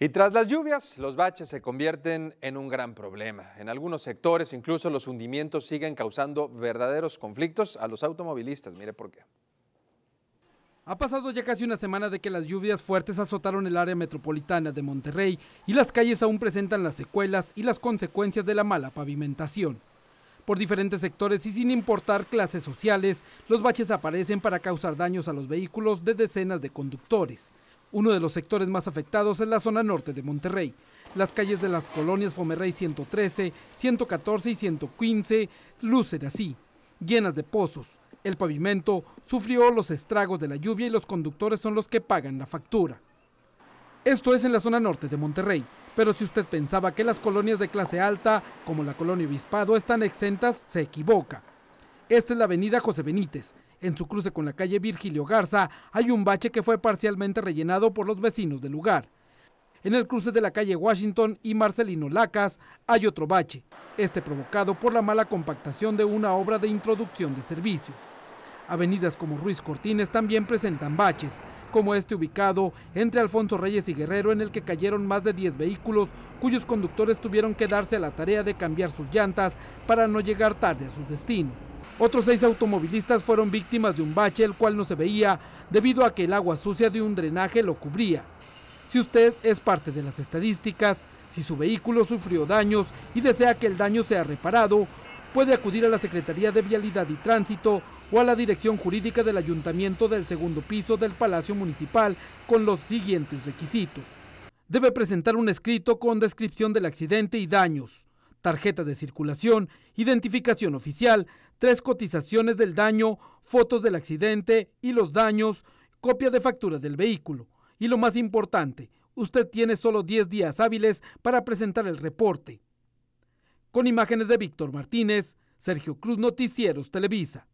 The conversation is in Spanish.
Y tras las lluvias, los baches se convierten en un gran problema. En algunos sectores, incluso los hundimientos siguen causando verdaderos conflictos a los automovilistas. Mire por qué. Ha pasado ya casi una semana de que las lluvias fuertes azotaron el área metropolitana de Monterrey y las calles aún presentan las secuelas y las consecuencias de la mala pavimentación. Por diferentes sectores y sin importar clases sociales, los baches aparecen para causar daños a los vehículos de decenas de conductores. Uno de los sectores más afectados es la zona norte de Monterrey. Las calles de las colonias Fomerrey 113, 114 y 115 lucen así, llenas de pozos. El pavimento sufrió los estragos de la lluvia y los conductores son los que pagan la factura. Esto es en la zona norte de Monterrey, pero si usted pensaba que las colonias de clase alta, como la colonia Obispado, están exentas, se equivoca. Esta es la avenida José Benítez. En su cruce con la calle Virgilio Garza hay un bache que fue parcialmente rellenado por los vecinos del lugar. En el cruce de la calle Washington y Marcelino Lacas hay otro bache, este provocado por la mala compactación de una obra de introducción de servicios. Avenidas como Ruiz Cortines también presentan baches, como este ubicado entre Alfonso Reyes y Guerrero en el que cayeron más de 10 vehículos cuyos conductores tuvieron que darse a la tarea de cambiar sus llantas para no llegar tarde a su destino. Otros seis automovilistas fueron víctimas de un bache el cual no se veía debido a que el agua sucia de un drenaje lo cubría. Si usted es parte de las estadísticas, si su vehículo sufrió daños y desea que el daño sea reparado, puede acudir a la Secretaría de Vialidad y Tránsito o a la Dirección Jurídica del Ayuntamiento del segundo piso del Palacio Municipal con los siguientes requisitos. Debe presentar un escrito con descripción del accidente y daños tarjeta de circulación, identificación oficial, tres cotizaciones del daño, fotos del accidente y los daños, copia de factura del vehículo. Y lo más importante, usted tiene solo 10 días hábiles para presentar el reporte. Con imágenes de Víctor Martínez, Sergio Cruz Noticieros Televisa.